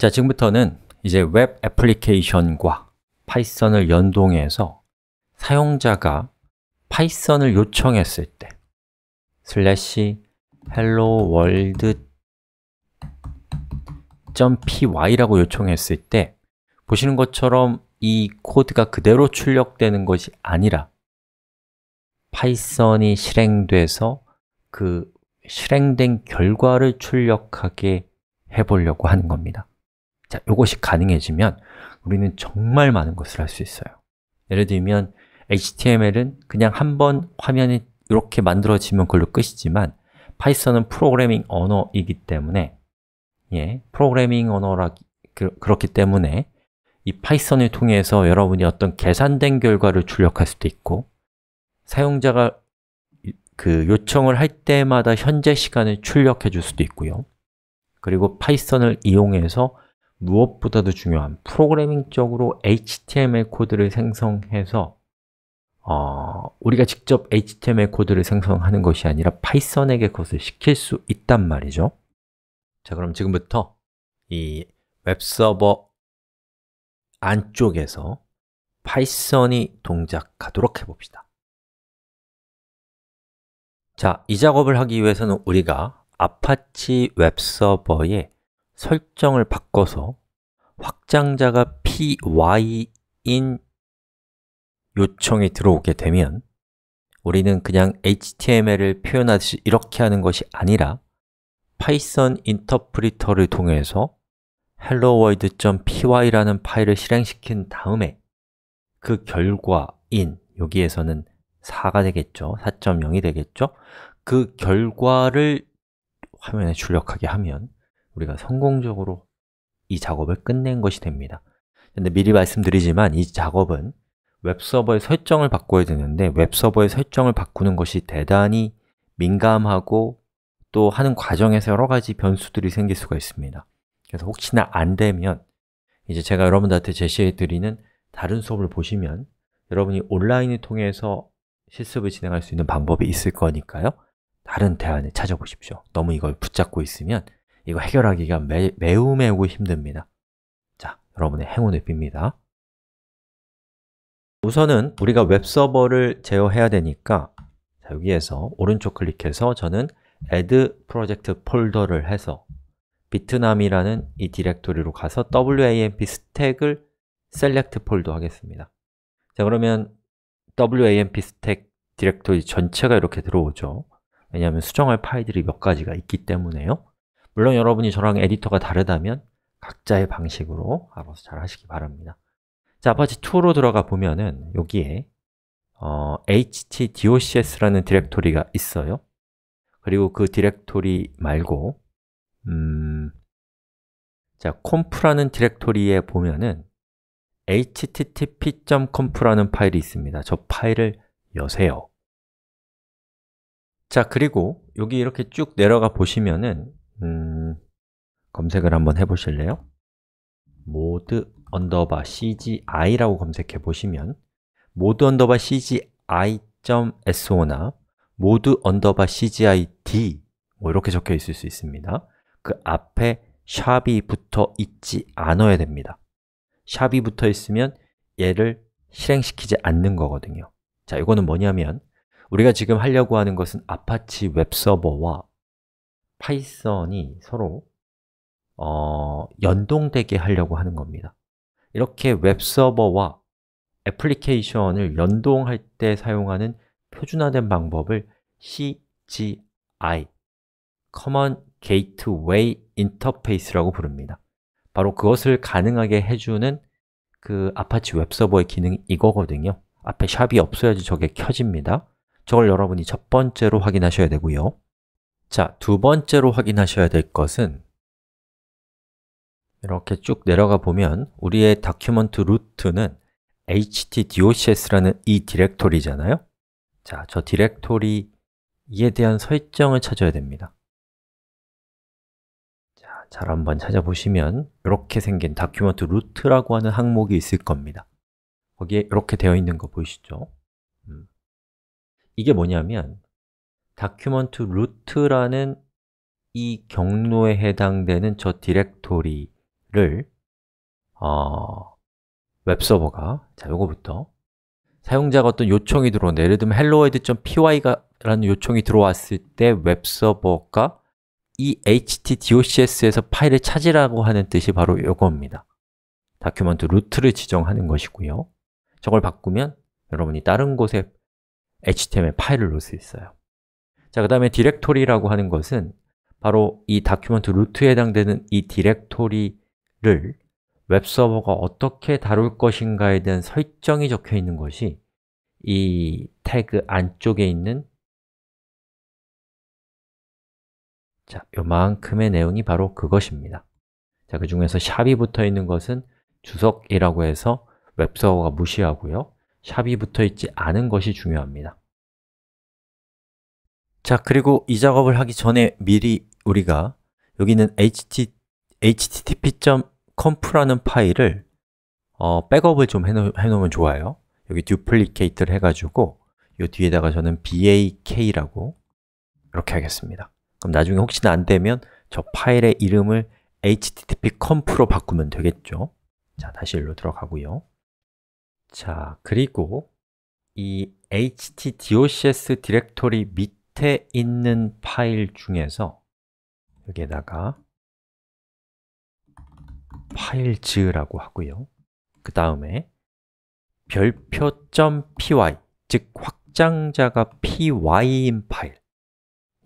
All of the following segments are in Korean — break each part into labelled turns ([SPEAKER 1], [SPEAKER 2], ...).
[SPEAKER 1] 자, 지금부터는 이제 웹 애플리케이션과 파이썬을 연동해서 사용자가 파이썬을 요청했을 때 슬래시 hello world .py라고 요청했을 때 보시는 것처럼 이 코드가 그대로 출력되는 것이 아니라 파이썬이 실행돼서 그 실행된 결과를 출력하게 해보려고 하는 겁니다 자, 이것이 가능해지면 우리는 정말 많은 것을 할 수 있어요 예를 들면 HTML은 그냥 한번 화면이 이렇게 만들어지면 그걸로 끝이지만 파이썬은 프로그래밍 언어이기 때문에 예, 프로그래밍 언어라 그, 그렇기 때문에 이 파이썬을 통해서 여러분이 어떤 계산된 결과를 출력할 수도 있고 사용자가 그 요청을 할 때마다 현재 시간을 출력해 줄 수도 있고요 그리고 파이썬을 이용해서 무엇보다도 중요한 프로그래밍적으로 HTML 코드를 생성해서 어, 우리가 직접 HTML 코드를 생성하는 것이 아니라 파이썬에게 그것을 시킬 수 있단 말이죠 자, 그럼 지금부터 이 웹서버 안쪽에서 파이썬이 동작하도록 해봅시다 자, 이 작업을 하기 위해서는 우리가 아파치 웹서버에 설정을 바꿔서 확장자가 py인 요청이 들어오게 되면 우리는 그냥 HTML을 표현하듯이 이렇게 하는 것이 아니라 파이썬 인터프리터를 통해서 helloworld.py라는 파일을 실행시킨 다음에 그 결과인, 여기에서는 4가 되겠죠, 4.0이 되겠죠 그 결과를 화면에 출력하게 하면 우리가 성공적으로 이 작업을 끝낸 것이 됩니다 근데 미리 말씀드리지만 이 작업은 웹서버의 설정을 바꿔야 되는데 웹서버의 설정을 바꾸는 것이 대단히 민감하고 또 하는 과정에서 여러 가지 변수들이 생길 수가 있습니다 그래서 혹시나 안 되면 이제 제가 여러분들한테 제시해 드리는 다른 수업을 보시면 여러분이 온라인을 통해서 실습을 진행할 수 있는 방법이 있을 거니까요 다른 대안을 찾아보십시오 너무 이걸 붙잡고 있으면 이거 해결하기가 매, 매우 매우 힘듭니다. 자, 여러분의 행운을 빕니다. 우선은 우리가 웹서버를 제어해야 되니까 자, 여기에서 오른쪽 클릭해서 저는 add project f o l d e r 를 해서 비트남이라는 이 디렉토리로 가서 wamp s t a c k 을 select 폴더 하겠습니다 자 그러면 wamp stack 디렉토리 전체가 이렇게 들어오죠 왜냐하면 수정할 파일들이 몇 가지가 있기 때문에요 물론 여러분이 저랑 에디터가 다르다면 각자의 방식으로 알아서 잘 하시기 바랍니다 자, 아파치 2로 들어가 보면은 여기에 어, htdocs라는 디렉토리가 있어요 그리고 그 디렉토리 말고 음, 자, 컴프라는 디렉토리에 보면은 http.comp라는 파일이 있습니다 저 파일을 여세요 자, 그리고 여기 이렇게 쭉 내려가 보시면은 음, 검색을 한번 해보실래요? 모드 언더바 cgi라고 검색해 보시면 모드 언더바 cgi.so나 모드 언더바 cgid 뭐 이렇게 적혀 있을 수 있습니다 그 앞에 샵이 붙어 있지 않아야 됩니다 샵이 붙어 있으면 얘를 실행시키지 않는 거거든요 자, 이거는 뭐냐면 우리가 지금 하려고 하는 것은 아파치 웹서버와 파이썬이 서로 어, 연동되게 하려고 하는 겁니다 이렇게 웹서버와 애플리케이션을 연동할 때 사용하는 표준화된 방법을 CGI Common Gateway Interface라고 부릅니다 바로 그것을 가능하게 해주는 그 아파치 웹서버의 기능이 이거거든요 앞에 샵이 없어야지 저게 켜집니다 저걸 여러분이 첫 번째로 확인하셔야 되고요 자, 두 번째로 확인하셔야 될 것은 이렇게 쭉 내려가 보면 우리의 다큐먼트 루트는 htdocs라는 이 디렉토리잖아요 자, 저 디렉토리에 대한 설정을 찾아야 됩니다 자, 잘 한번 찾아보시면 이렇게 생긴 다큐먼트 루트라고 하는 항목이 있을 겁니다 거기에 이렇게 되어 있는 거 보이시죠? 음. 이게 뭐냐면 다큐먼트 루트라는이 경로에 해당되는 저 디렉토리를 어, 웹서버가 자, 요거부터 사용자가 어떤 요청이 들어온다 예를 들면 h e l l o w o r l d p y 라는 요청이 들어왔을 때 웹서버가 이 htdocs에서 파일을 찾으라고 하는 뜻이 바로 요겁니다 다큐먼트 루트를 지정하는 것이고요 저걸 바꾸면 여러분이 다른 곳에 html 파일을 넣을 수 있어요 자, 그 다음에 디렉토리라고 하는 것은 바로 이 다큐먼트 루트에 해당되는 이 디렉토리를 웹서버가 어떻게 다룰 것인가에 대한 설정이 적혀 있는 것이 이 태그 안쪽에 있는 자, 요만큼의 내용이 바로 그것입니다 자, 그 중에서 샵이 붙어 있는 것은 주석이라고 해서 웹서버가 무시하고요 샵이 붙어 있지 않은 것이 중요합니다 자, 그리고 이 작업을 하기 전에 미리 우리가 여기는 ht, http.conf라는 파일을 어, 백업을 좀 해놓, 해놓으면 좋아요 여기 duplicate를 해가지고 이 뒤에다가 저는 bak라고 이렇게 하겠습니다 그럼 나중에 혹시나 안 되면 저 파일의 이름을 http.conf로 바꾸면 되겠죠 자, 다시 일로 들어가고요 자, 그리고 이 htdocs 디렉토리 밑 밑에 있는 파일 중에서 여기에다가 파일 지으라고 하고요 그 다음에 별표.py 즉 확장자가 py인 파일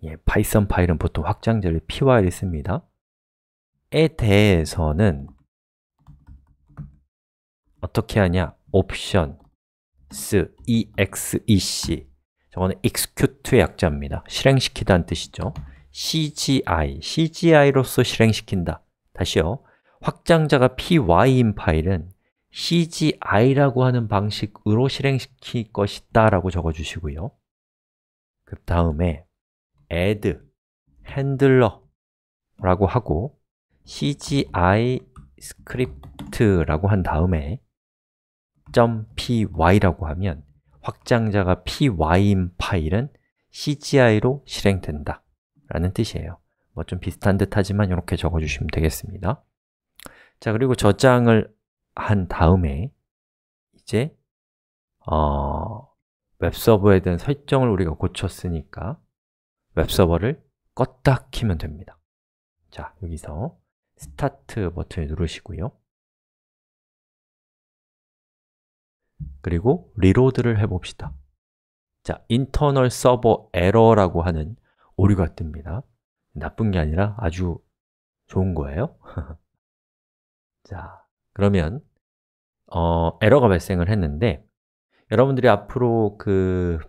[SPEAKER 1] 예, 파이썬 파일은 보통 확장자를 py를 씁니다 에 대해서는 어떻게 하냐 옵션 s exec 저거는 execute의 약자입니다. 실행시키다는 뜻이죠. CGI, CGI로서 실행시킨다. 다시요. 확장자가 py인 파일은 CGI라고 하는 방식으로 실행시킬 것이다 라고 적어주시고요 그 다음에 add, handler 라고 하고 CGI script라고 한 다음에 .py라고 하면 확장자가 py인 파일은 cgi로 실행된다 라는 뜻이에요 뭐 좀 비슷한 듯 하지만 이렇게 적어주시면 되겠습니다 자, 그리고 저장을 한 다음에 이제 어, 웹서버에 대한 설정을 우리가 고쳤으니까 웹서버를 껐다 키면 됩니다 자, 여기서 스타트 버튼을
[SPEAKER 2] 누르시고요 그리고
[SPEAKER 1] 리로드를 해봅시다 자, i n t e r n a 라고 하는 오류가 뜹니다 나쁜 게 아니라 아주 좋은 거예요 자, 그러면 어, 에러가 발생을 했는데 여러분들이 앞으로 그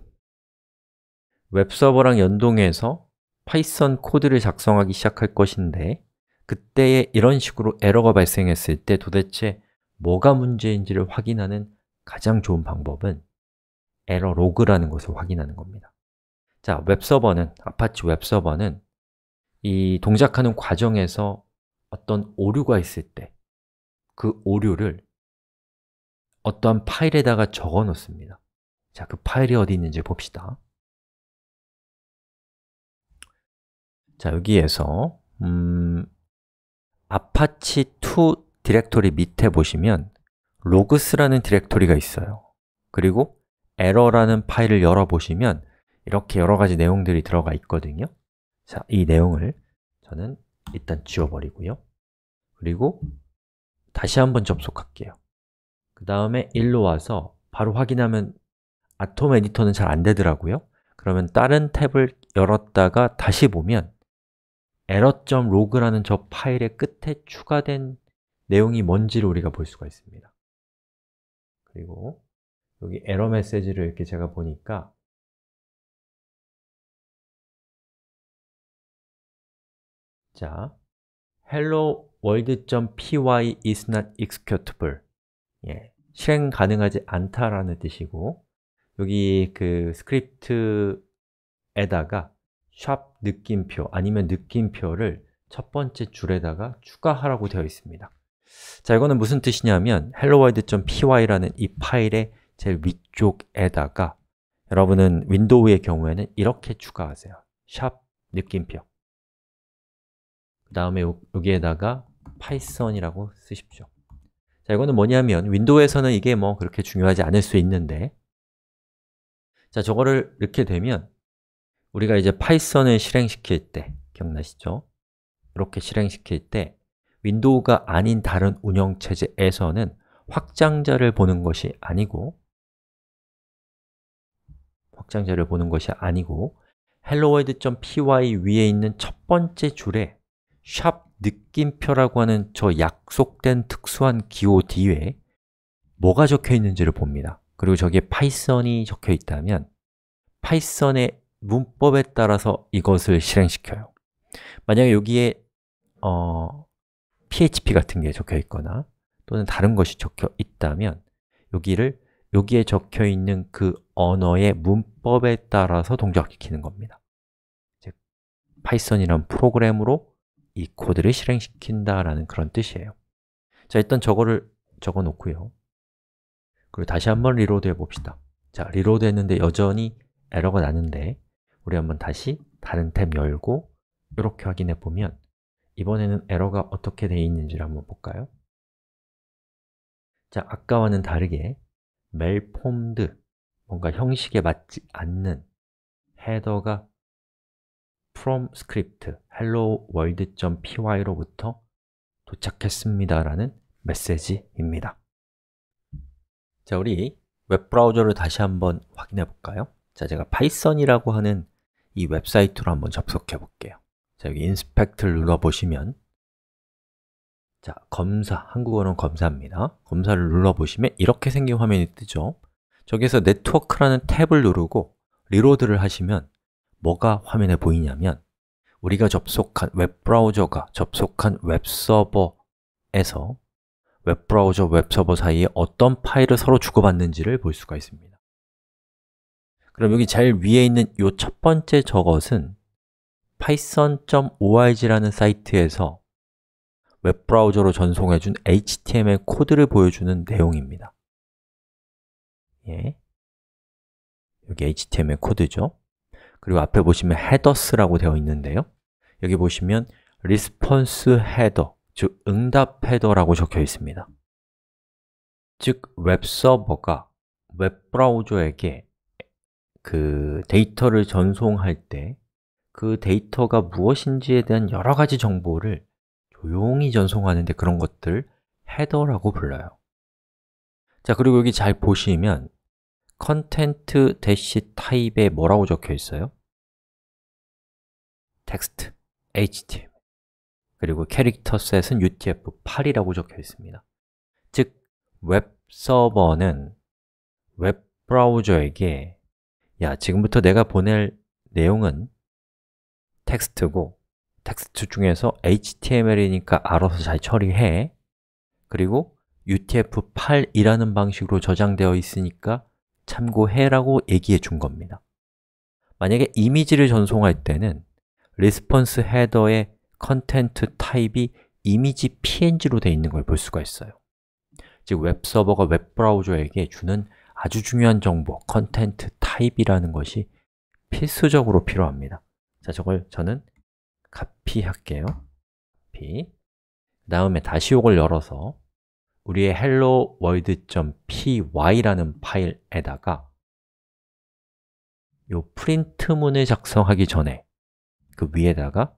[SPEAKER 1] 웹서버랑 연동해서 파이썬 코드를 작성하기 시작할 것인데 그때에 이런 식으로 에러가 발생했을 때 도대체 뭐가 문제인지를 확인하는 가장 좋은 방법은 에러 로그라는 것을 확인하는 겁니다 자, 웹서버는, 아파치 웹서버는 이 동작하는 과정에서 어떤 오류가 있을 때 그 오류를 어떠한 파일에다가 적어
[SPEAKER 2] 놓습니다 자, 그 파일이 어디 있는지 봅시다
[SPEAKER 1] 자, 여기에서 음, 아파치2 디렉토리 밑에 보시면 로그스라는 디렉토리가 있어요 그리고 에러라는 파일을 열어보시면 이렇게 여러 가지 내용들이 들어가 있거든요 자, 이 내용을 저는 일단 지워버리고요 그리고 다시 한번 접속할게요 그 다음에 일로 와서 바로 확인하면 아톰 에디터는 잘 안 되더라고요 그러면 다른 탭을 열었다가 다시 보면 error.log라는 저 파일의 끝에 추가된 내용이 뭔지를 우리가 볼 수가 있습니다 그리고 여기
[SPEAKER 2] 에러 메시지를 이렇게 제가 보니까
[SPEAKER 1] 자, hello world.py is not executable 예, 실행 가능하지 않다라는 뜻이고 여기 그 스크립트에다가 샵 느낌표 아니면 느낌표를 첫 번째 줄에다가 추가하라고 되어 있습니다 자, 이거는 무슨 뜻이냐면 helloworld.py라는 이 파일의 제일 위쪽에다가 여러분은 윈도우의 경우에는 이렇게 추가하세요 샵 느낌표 그 다음에 여기에다가 p y t h o n 이라고 쓰십시오 자, 이거는 뭐냐면 윈도우에서는 이게 뭐 그렇게 중요하지 않을 수 있는데 자, 저거를 이렇게 되면 우리가 이제 파이썬을 실행시킬 때 기억나시죠? 이렇게 실행시킬 때 윈도우가 아닌 다른 운영체제에서는 확장자를 보는 것이 아니고 확장자를 보는 것이 아니고 helloworld.py 위에 있는 첫 번째 줄에 샵 느낌표라고 하는 저 약속된 특수한 기호 뒤에 뭐가 적혀 있는지를 봅니다 그리고 저기에 파이썬이 적혀 있다면 파이썬의 문법에 따라서 이것을 실행시켜요 만약에 여기에 어, PHP 같은 게 적혀 있거나 또는 다른 것이 적혀 있다면 여기를 여기에 적혀 있는 그 언어의 문법에 따라서 동작시키는 겁니다. 즉, 파이썬이란 프로그램으로 이 코드를 실행시킨다라는 그런 뜻이에요. 자, 일단 저거를 적어 놓고요. 그리고 다시 한번 리로드 해 봅시다. 자, 리로드 했는데 여전히 에러가 나는데 우리 한번 다시 다른 탭 열고 이렇게 확인해 보면 이번에는 에러가 어떻게 되어 있는지를 한번 볼까요? 자, 아까와는 다르게 멜폼드 뭔가 형식에 맞지 않는 헤더가 from script hello world.py로부터 도착했습니다라는 메시지입니다. 자, 우리 웹브라우저를 다시 한번 확인해 볼까요? 자, 제가 파이썬이라고 하는 이 웹사이트로 한번 접속해 볼게요. 자, 여기 인스펙트를 눌러보시면 자, 검사, 한국어는 검사입니다. 검사를 눌러보시면 이렇게 생긴 화면이 뜨죠. 저기에서 네트워크라는 탭을 누르고 리로드를 하시면 뭐가 화면에 보이냐면 우리가 접속한 웹브라우저가 접속한 웹서버에서 웹브라우저, 웹서버 사이에 어떤 파일을 서로 주고받는지를 볼 수가 있습니다. 그럼 여기 제일 위에 있는 이 첫 번째 저것은 python.org라는 사이트에서 웹브라우저로 전송해준 HTML 코드를 보여주는 내용입니다 예. 여기 HTML 코드죠 그리고 앞에 보시면 headers라고 되어 있는데요 여기 보시면 response header, 즉 응답 헤더라고 적혀 있습니다 즉, 웹서버가 웹브라우저에게 그 데이터를 전송할 때그 데이터가 무엇인지에 대한 여러 가지 정보를 조용히 전송하는데 그런 것들 헤더라고 불러요 자, 그리고 여기 잘 보시면 컨텐트 대시 타입에 뭐라고 적혀 있어요? 텍스트, HTML 그리고 캐릭터 셋은 UTF-8이라고 적혀 있습니다 즉, 웹 서버는 웹 브라우저에게 야, 지금부터 내가 보낼 내용은 텍스트고 텍스트 중에서 HTML이니까 알아서 잘 처리해 그리고 UTF-8이라는 방식으로 저장되어 있으니까 참고해라고 얘기해 준 겁니다 만약에 이미지를 전송할 때는 r e s p 리스폰스 헤더의 컨텐트 타 e 이 이미지 PNG로 되어 있는 걸 볼 수가 있어요 즉, 웹서버가 웹브라우저에게 주는 아주 중요한 정보, 컨텐트 타입이라는 것이 필수적으로 필요합니다 자, 저걸 저는 카피할게요. 카피. 그 다음에 다시 이걸 열어서 우리의 hello world.py라는 파일에다가 이 프린트문을 작성하기 전에
[SPEAKER 2] 그 위에다가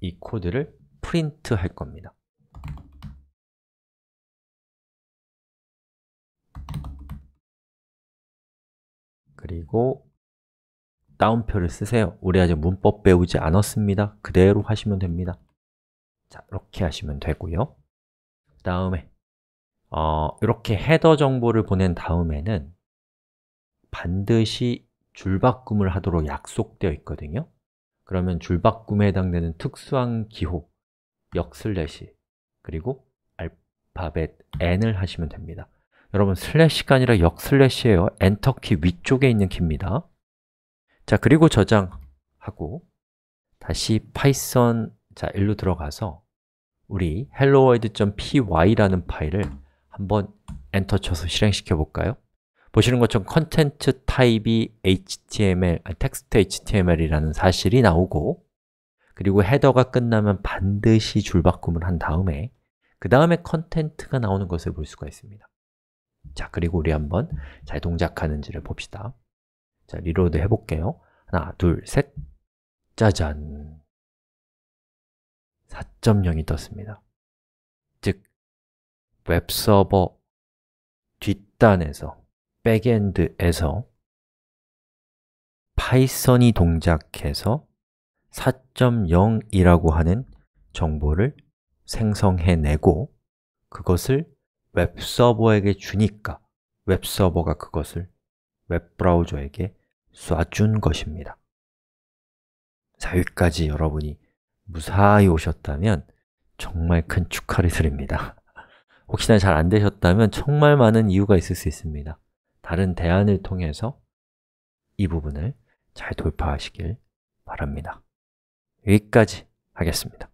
[SPEAKER 2] 이 코드를 프린트 할 겁니다.
[SPEAKER 1] 그리고 따옴표를 쓰세요 우리 아직 문법 배우지 않았습니다 그대로 하시면 됩니다 자, 이렇게 하시면 되고요 그 다음에 어, 이렇게 헤더 정보를 보낸 다음에는 반드시 줄바꿈을 하도록 약속되어 있거든요 그러면 줄바꿈에 해당되는 특수한 기호 역슬래시 그리고 알파벳 n을 하시면 됩니다 여러분 슬래시가 아니라 역슬래시예요 엔터키 위쪽에 있는 키입니다 자, 그리고 저장하고 다시 파이썬 자, 일로 들어가서 우리 helloworld.py라는 파일을 한번 엔터 쳐서 실행시켜 볼까요? 보시는 것처럼 컨텐츠 타입이 html, 아니, 텍스트 html이라는 사실이 나오고 그리고 헤더가 끝나면 반드시 줄바꿈을 한 다음에 그 다음에 컨텐트가 나오는 것을 볼 수가 있습니다 자, 그리고 우리 한번 잘 동작하는지를 봅시다 자, 리로드 해볼게요. 하나, 둘, 셋. 짜잔. 4.0이
[SPEAKER 2] 떴습니다. 즉, 웹서버 뒷단에서,
[SPEAKER 1] 백엔드에서 파이썬이 동작해서 4.0이라고 하는 정보를 생성해내고 그것을 웹서버에게 주니까 웹서버가 그것을 웹브라우저에게 쏴준 것입니다. 자, 여기까지 여러분이 무사히 오셨다면 정말 큰 축하를 드립니다. 혹시나 잘 안 되셨다면 정말 많은 이유가 있을 수 있습니다. 다른 대안을 통해서 이 부분을 잘 돌파하시길
[SPEAKER 2] 바랍니다. 여기까지 하겠습니다.